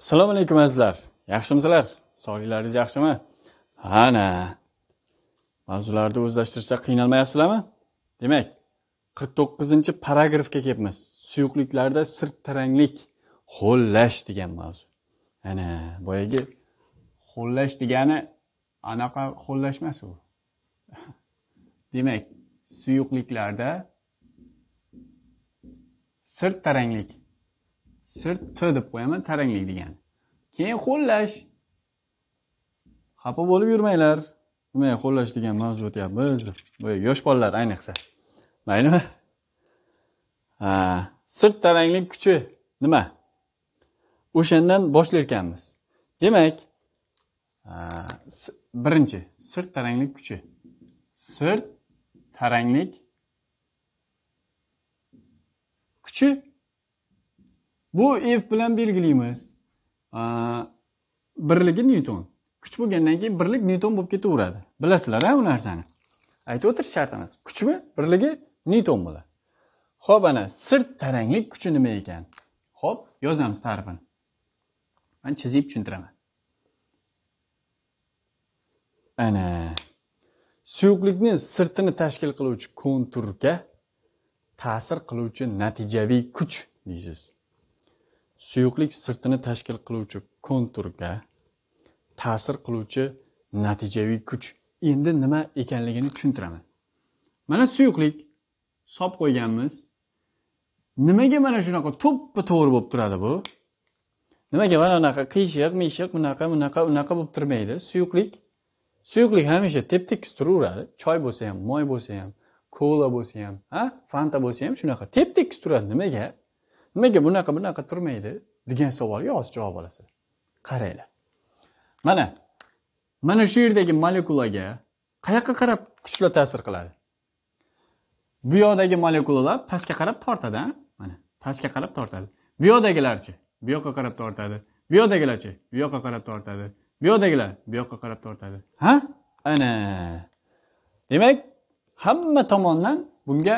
assalomu alaykum azizlar yaxshimisizlar sog'liklaringiz yaxshimi ana mavzularni o'zlashtirishda qiynalmayapsizlarmi demak qirq to'qqizinchi paragrafga kelibmiz suyuqliklarda taranglik ho'llash degan mavzu ana boyagi ho'llash degani anaqa ho'llash emas u demak suyuqliklarda sirt taranglik sirt t deb qo'yaman taranglik degani keyin ho'llash xafa bo'lib yurmanglar nima ho'llash degan mavzu o'tyapmiz boya yosh bolalar ayniqsa maylimi ha sirt taranglik kuchi nima o'shandan boshlar ekanmiz demak birinchi sirt taranglik kuchi sirt taranglik kuchi bu f bilan belgilaymiz birligi nyuton kuch bo'lgandan keyin birlik nyuton bo'lib ketaveradi bilasizlar a u narsani aytib o'tirish shart emas kuchmi birligi nyuton bo'ladi ho'p ana sirt taranglik kuchi nima ekan ho'p yozamiz ta'rifini man chizib tushuntiraman ana suyuqlikni sirtini tashkil qiluvchi konturga ta'sir qiluvchi natijaviy kuch deysiz suyuqlik sirtini tashkil qiluvchi konturga ta'sir qiluvchi natijaviy kuch endi nima ekanligini tushuntiraman mana suyuqlik solib qo'yganmiz nimaga mana shunaqa to'ppa to'g'ri bo'lib turadi bu nimaga mana unaqa qiyshiq miyshiq bunaqa bunaqa unaqa bo'lib turmaydi suyuqlik suyuqlik hamisha tep tekis turaveradi choy bo'lsa ham moy bo'lsa ham kola bo'lsa ham a fanta bo'lsa ham shunaqa tep tekis turadi nimaga nimaga bunaqa bunaqa turmaydi degan savolga hozir javob olasiz qaranglar mana mana shu yerdagi molekulaga qayoqqa qarab kuchlar ta'sir qiladi bu yoqdagi molekulalar pastga qarab tortadi mana pastga qarab tortadi bu yoqdagilarchi bu yoqqa qarab tortadi bu yoqdagilarchi bu yoqqa qarab tortadi bu yoqdagilar bu yoqqa qarab tortadi ha ana demak hamma tomondan bunga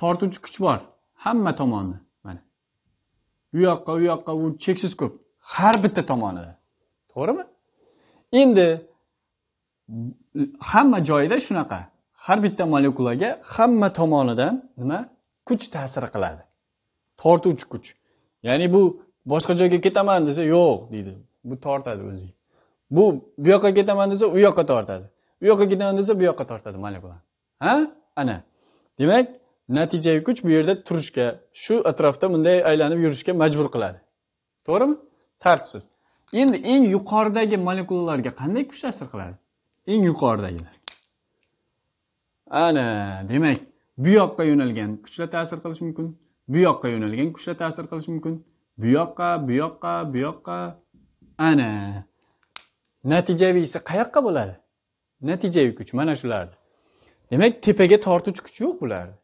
tortuvchi kuch bor hamma tomondan u yoqqa u yoqqa u cheksiz ko'p har bitta tomonida to'g'rimi endi hamma joyida shunaqa har bitta molekulaga hamma tomonidan nima kuch ta'sir qiladi tortuvchi kuch ya'ni bu boshqa joyga ketaman desa yo'q deydi bu tortadi o'ziga bu bu yoqqa ketaman desa u yoqqa tortadi u yoqqa ketaman desa bu yoqqa tortadi molekula ha ana demak natijaviy kuch bu yerda turishga shu atrofda bunday aylanib yurishga majbur qiladi to'g'rimi tartibsiz endi eng yuqoridagi molekulalarga qanday kuch ta'sir qiladi eng yuqoridagilar ana demak bu yoqqa yo'nalgan kuchlar ta'sir qilishi mumkin bu yoqqa yo'nalgan kuchlar ta'sir qilishi mumkin bu yoqqa bu yoqqa bu yoqqa ana natijaviysi qayoqqa bo'ladi natijaviy kuch mana shularni demak tepaga tortuvchi kuch yo'q bularni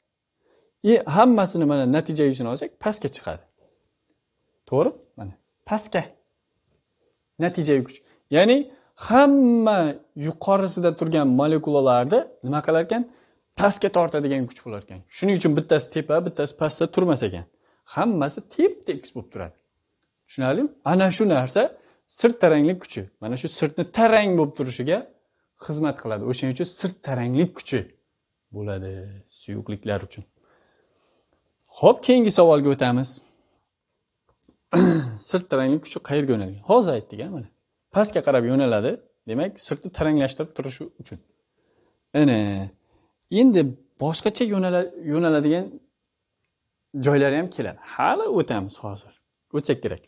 E, hammasini mana natija yuzini olsak pastga chiqadi to'g'ri mana pastga natijaviy kuch ya'ni hamma yuqorisida turgan molekulalarni nima qilar ekan pastga tortadigan kuch bo'lar ekan shuning uchun bittasi tepa bittasi pastda turmas ekan hammasi tep tekis bo'lib turadi tushunarlimi ana shu narsa sirt taranglik kuchi mana shu sirtni tarang bo'lib turishiga xizmat qiladi o'shaning uchun sirt taranglik kuchi bo'ladi suyuqliklar uchun ho'p keyingi savolga o'tamiz sirt taranglik kuchi qayerga yo'nalgan hozir aytdik a mana pastga qarab yo'naladi demak sirtni taranglashtirib turishi uchun ana endi boshqacha yo'naladigan joylari ham keladi hali o'tamiz hozir o'tsak kerak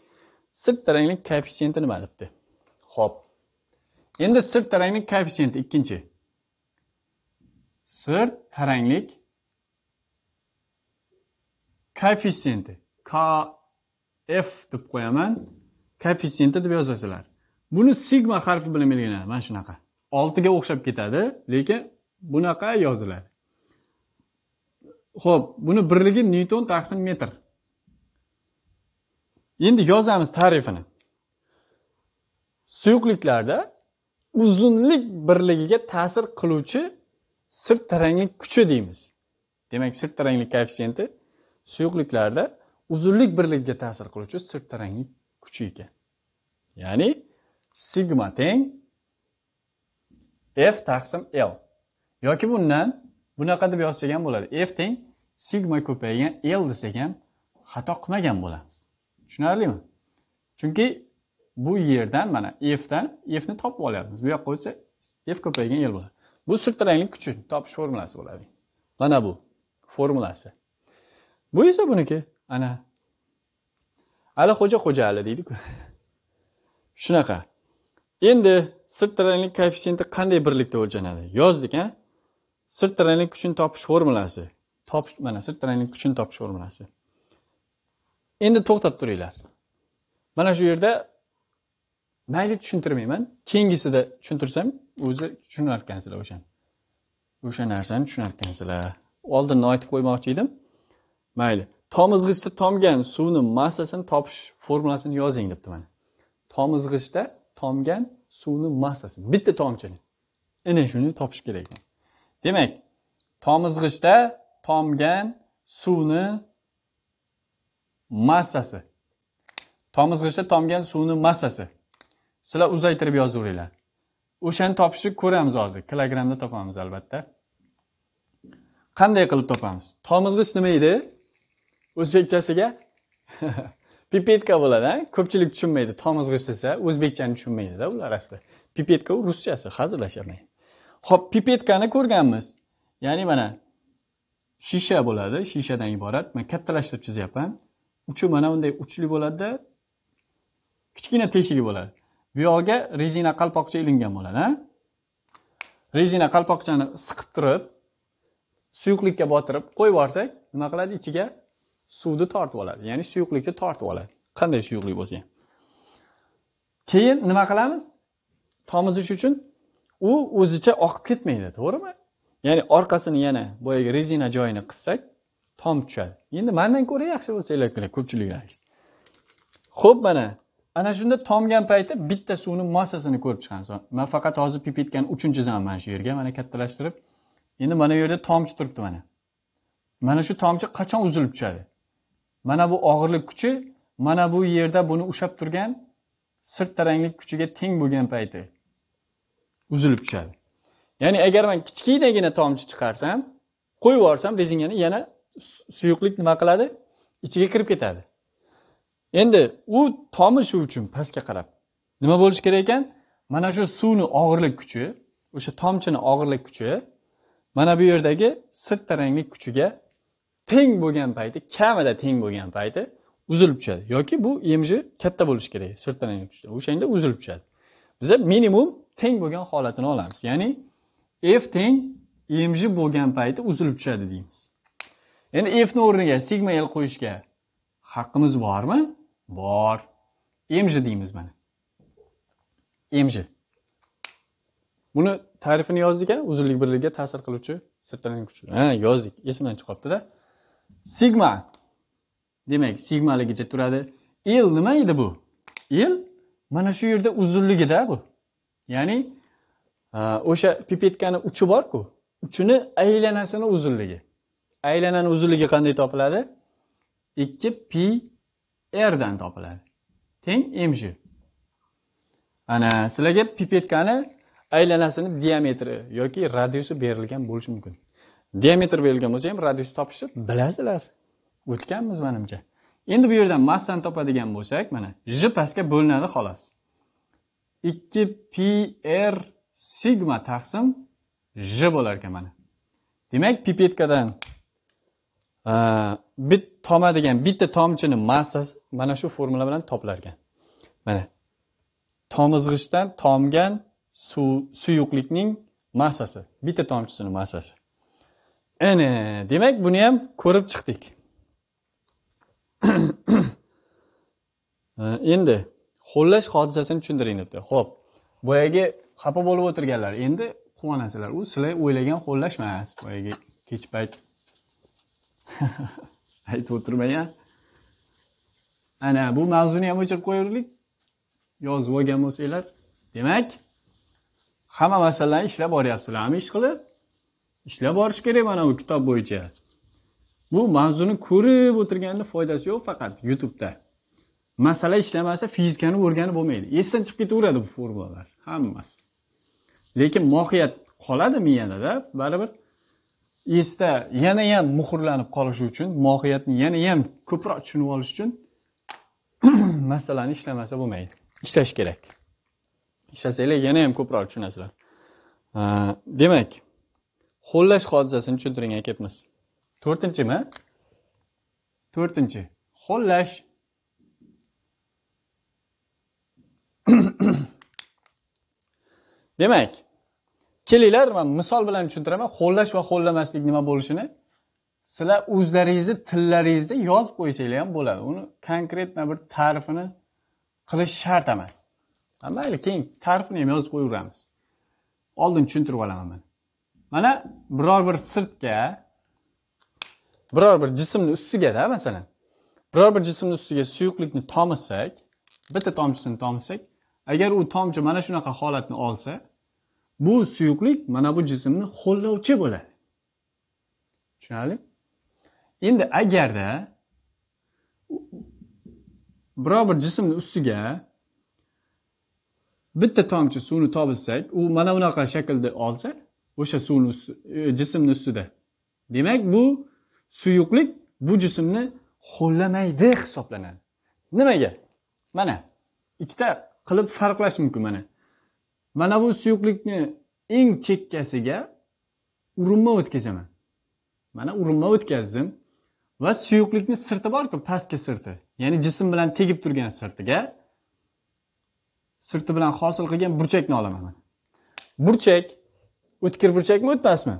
sirt taranglik koeffitsiyenti nima debdi ho'p endi sirt taranglik koeffitsiyenti ikkinchi sirt taranglik k f deb qo'yaman koeffitsiyenti deb yozasizlar buni sigma harfi bilan belgilanadi mana shunaqa oltiga o'xshab ketadi lekin bunaqa yoziladi ho'p buni birligi newton taqsim metr endi yozamiz tarifini suyuqliklarda uzunlik birligiga ta'sir qiluvchi sirt taranglik kuchi deymiz demak sirt taranglik koeffitsiyenti suyuqliklarda uzunlik birligiga ta'sir qiluvchi sirtaranglik kuchi ekan ya'ni sigma teng f taqsim l yoki bundan bunaqa deb yozsak ham bo'ladi f teng sigma ko'paygan l desak ham xato qilmagan bo'lamiz tushunarlimi chunki bu yerdan mana f dan f ni topib olyapmiz bu yoqqa o'tsa f ko'paygan l bo'ladi bu sirtaranglik kuchi topish formulasi bo'ladi mana bu formulasi bu esa buniki ana alixo'ja xo'jaali deydiku shunaqa endi sirt taranglik koeffitsiyenti qanday birlikda o'lchanadi yozdik a sirt taranglik kuchini topish formulasi topish mana sirt taranglik kuchini topish formulasi endi to'xtab turinglar mana shu yerda mayli tushuntirmayman keyingisida tushuntirsam o'zi tushunarkansizlar o'shani o'sha narsani tushunarkansizlar oldin aytib qo'ymoqchi edim mayli tomizg'ichda tomgan suvni massasini topish formulasini yozing debdi mana tomizg'ichda tomgan suvni massasi bitta tomchini ana shuni topish kerak demak tomizg'ichda tomgan suvni massasi tomizg'ichda tomgan suvni massasi sizlar uzaytirib yozaveringlar o'shani topishni ko'ramiz hozir kilogrammda topamiz albatta qanday qilib topamiz tomizg'ich nima edi o'zbekchasiga pipetka bo'ladi ko'pchilik tushunmaydi tomizg'ich desa o'zbekchani tushunmaydida ular asli pipetka u ruschasi hazillashamaydi ho'p pipetkani ko'rganmiz ya'ni mana shisha bo'ladi shishadan iborat man kattalashtirib chizyapman uchi mana bunday uchli bo'ladida kichkina teshigi bo'ladi bu yog'iga rezina qalpoqcha ilingan bo'ladi rezina qalpoqchani siqib turib suyuqlikka botirib qo'yib yuborsak nima qiladi ichiga suvni tortib oladi ya'ni suyuqlikni tortib oladi qanday suyuqlik bo'lsa ham keyin nima qilamiz tomizish uchun u o'zicha oqib ketmaydi to'g'rimi ya'ni orqasini yana boyagi rezina joyini qissak tom tushadi endi mandan ko'ra yaxshi bilsanglar ko'pchiliklaringiz ho'p mana ana shunda tomgan payti bitta suvni massasini ko'rib chiqamiz man faqat hozir pipetkan uchinchi chizaman mana shu yerga mana kattalashtirib endi mana bu yerda tomchi turibdi mana mana shu tomchi qachon uzilib tushadi mana bu og'irlik kuchi mana bu yerda buni ushlab turgan sirt taranglik kuchiga teng bo'lgan payti uzilib tushadi ya'ni agar man kichkinagina tomchi chiqarsam qo'yib yuborsam rezinkani yana suyuqlik nima qiladi ichiga kirib ketadi endi u tomi shu uchun pastga qarab nima bo'lishi kerak ekan mana shu suvni og'irlik kuchi o'sha tomchini og'irlik kuchi mana bu yerdagi sirt taranglik kuchiga teng bo'lgan payti kamida teng bo'lgan payti uzilib tushadi yoki bu emji katta bo'lishi kerak sirtlanib tushdi o'shanda uzilib tushadi biza minimum teng bo'lgan holatini olamiz ya'ni f teng mj bo'lgan payti uzilib tushadi deymiz endi fni o'rniga sigma l qo'yishga haqqimiz bormi bor mj deymiz mana mj buni tarifini yozdik a uzunlik birligiga ta'sir qiluvchi sirtlangan kuch ha yozdik esimdan qolibdida sigma demak sigmaligicha turadi l nima edi bu l mana shu yerda uzunligida bu ya'ni e, o'sha pipetkani uchi borku uchini aylanasini uzunligi aylanani uzunligi qanday topiladi ikki pi rdan topiladi teng mj ana sizlarga pipetkani aylanasini diametri yoki radiusi berilgan bo'lishi mumkin diametr berilgan bo'lsa ham radiusni topishni bilasizlar o'tganmiz manimcha endi bu yerdan massani topadigan bo'lsak mana j pastga bo'linadi xolos ikki pi r sigma taqsim j bo'lar ekan mana demak pipetkadan e, bit tomadigan bitta tomchini massasi mana shu formula bilan topilar ekan mana tomizg'ichdan tomgan suv suyuqlikning massasi bitta tomchisini massasi ana demak buni ham ko'rib chiqdik endi qo'llash hodisasini tushuntiring debdi ho'p boyagi xafa bo'lib o'tirganlar endi quvonasizlar u sizlar o'ylagan qo'llash emas boyagi kech payt aytib o'tirmang a ana bu mavzuni ham o'chirib qo'yaveraylik yozib olgan bo'lsanglar demak hamma masalani ishlab boryapsizlar hamma ish qilib ishlab borish kerak mana bu kitob bo'yicha bu mavzuni ko'rib o'tirganni foydasi yo'q faqat youtubeda masala ishlamasa fizikani o'rganib bo'lmaydi esdan chiqib ketaveradi bu formulalar hammasi lekin mohiyat qoladi miyadada baribir esda yana ham muhrlanib qolishi uchun mohiyatni yana ham ko'proq tushunib olish uchun masalani ishlamasa bo'lmaydi ishlash kerak ishlasanglar yana ham ko'proq tushunasizlar demak ho'llash hodisasini tushuntiring aytyapmiz to'rtinchimi to'rtinchi ho'llash demak kelinglar man misol bilan tushuntiraman ho'llash va ho'llamaslik nima bo'lishini sizlar o'zlaringizni tillaringizda yozib qo'ysanglar ham bo'ladi uni конкретно bir ta'rifini qilish shart emas mayli keyin ta'rifini ham yozib qo'yaveramiz oldin tushuntirib olaman mana biror bir sirtga biror bir jismni ustigada masalan biror bir jismni ustiga suyuqlikni tomizsak bitta tomchisini tomizsak agar u tomchi mana shunaqa holatni olsa bu suyuqlik mana bu jismni ho'llovchi bo'ladi tushunarli endi agarda biror bir jismni ustiga bitta tomchi suvni tomizsak u mana bunaqa shaklda olsa o'sha suvni e, jismni ustida demak bu suyuqlik bu jismni ho'llamaydi hisoblanadi nimaga mana ikkita qilib farqlash mumkin mana mana bu suyuqlikni eng chekkasiga urinma o'tkazaman mana urinma o'tkazdim va suyuqlikni sirti borku pastki sirti ya'ni jism bilan tegib turgan sirtiga sirti bilan hosil qilgan burchakni olaman burchak o'tkir burchakmi o'tmasmi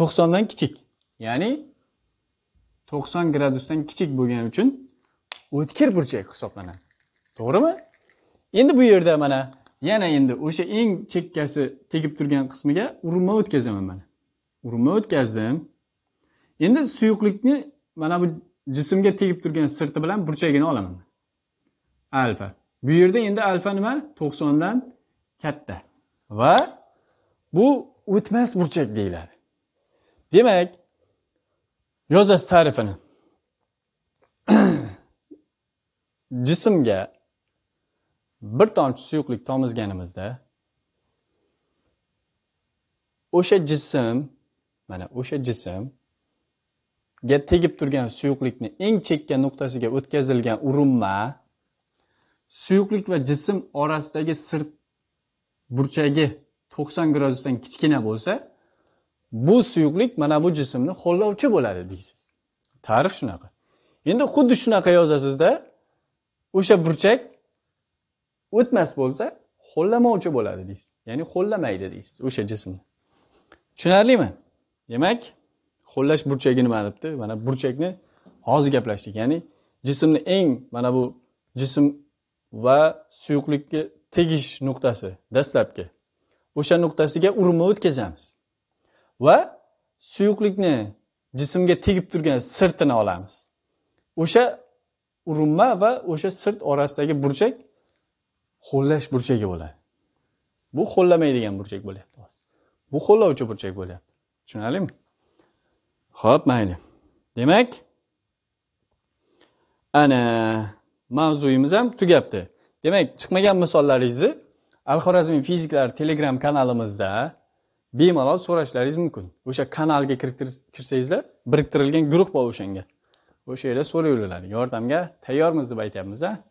to'qsondan kichik ya'ni to'qson gradusdan kichik bo'lgani uchun o'tkir burchak hisoblanadi to'g'rimi endi bu yerda mana yana endi o'sha eng chekkasi tegib turgan qismiga urinma o'tkazaman mana urinma o'tkazdim endi suyuqlikni mana bu jismga tegib turgan sirti bilan burchagini olaman alfa bu yerda endi alfa nima to'qsondan katta va Bu Whitman's burchak deyiladi Demek, Yozes tarifinin cisimge bir tomchi o tomizganimizda cisim, yani o o'sha cisim, tegib turgan suyuqlikni eng chekka nuqtasiga o'tkazilgan urinma suyuqlik ve cisim arasındaki sirt burchagi to'qson gradusdan kichkina bo'lsa bu suyuqlik mana bu jismni ho'llovchi bo'ladi deysiz ta'rif shunaqa endi xuddi shunaqa yozasizda o'sha burchak o'tmas bo'lsa ho'llamovchi bo'ladi deysiz ya'ni ho'llamaydi deysiz o'sha jismni tushunarlimi demak ho'llash burchagi nima debdi mana burchakni hozir gaplashdik ya'ni jismni eng mana bu jism va suyuqlikka tegish nuqtasi dastlabki o'sha nuqtasiga urma o'tkazamiz va suyuqlikni jismga tegib turgan sirtini olamiz o'sha urinma va o'sha sirt orasidagi burchak ho'llash burchagi bo'ladi bu ho'llamaydigan burchak bo'lyapti hozir bu ho'llovchi burchak bo'lyapti tushunarlimi ho'p mayli demak ana mavzuyimiz ham tugabdi demak chiqmagan misollaringizni al xorazmiy fiziklar telegram kanalimizda bemalol so'rashlaringiz mumkin o'sha kanalga kirsangizlar biriktirilgan guruh bor o'shanga o'sha yerda so'rayveringlar yordamga tayyormiz deb aytyapmiz a